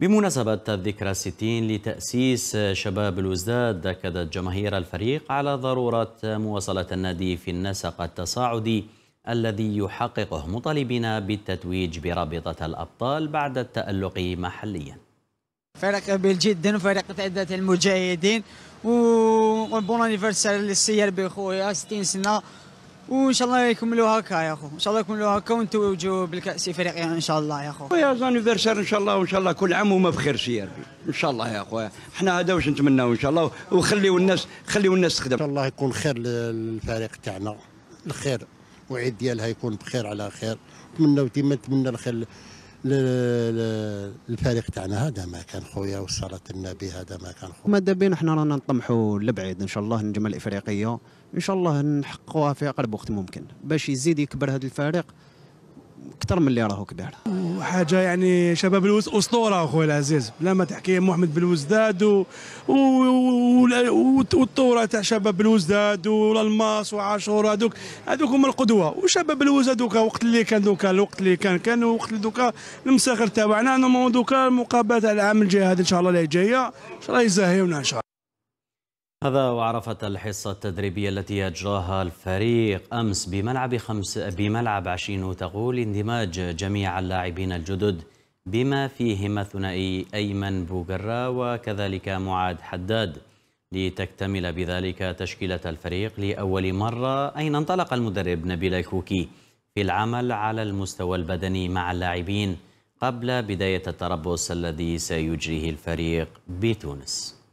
بمناسبة الذكرى الستين لتأسيس شباب الوزداد أكدت جماهير الفريق على ضرورة مواصلة النادي في النسق التصاعدي الذي يحققه مطالبين بالتتويج برابطة الأبطال بعد التألق محليا فريق قبيل جدا وفريق عدة المجاهدين و بون للسير بخويا 60 سنه وان شاء الله يكملوا هكا يا اخو ان شاء الله يكملوا هكا ونتوجوا بالكاس الافريقيه يعني ان شاء الله يا اخو يا زانيفرسير ان شاء الله وان شاء الله كل عام وما بخير يا ربي ان شاء الله يا اخويا احنا هذا واش نتمناو ان شاء الله وخليوا الناس خليوا الناس تخدم ان شاء الله يكون خير للفريق تاعنا الخير وعيد ديالها يكون بخير على خير نتمناو ديما نتمنى الخير للفريق تاعنا هذا ما كان خويا وصلت النبي هذا ما كان خويا ما دابين حنا رانا نطمحوا لبعيد ان شاء الله النجمه الافريقيه ان شاء الله نحققوها في اقرب وقت ممكن باش يزيد يكبر هذا الفريق اكثر من اللي راهو كبير وحاجه يعني شباب الوز اسطوره اخويا العزيز بلا ما تحكي محمد بلوزداد و... و... والثوره تاع شباب الوزداد والماس وعاشور هذوك هذوك هما القدوه وشباب الوزداد دوكا وقت اللي كان دوكا الوقت اللي كان كان وقت اللي دوكا المساخر تاعنا انهم دوكا المقابله تاع العام الجاي هذا ان شاء الله اللي جايه ان شاء الله يزاهيونا ان شاء الله هذا وعرفت الحصة التدريبية التي أجراها الفريق أمس بملعب خمس بملعب عشرين وتقول اندماج جميع اللاعبين الجدد بما فيهم الثنائي أيمن بوغرا وكذلك معاد حداد لتكتمل بذلك تشكيلة الفريق لأول مرة أين انطلق المدرب نبيل الكوكي في العمل على المستوى البدني مع اللاعبين قبل بداية التربص الذي سيجريه الفريق بتونس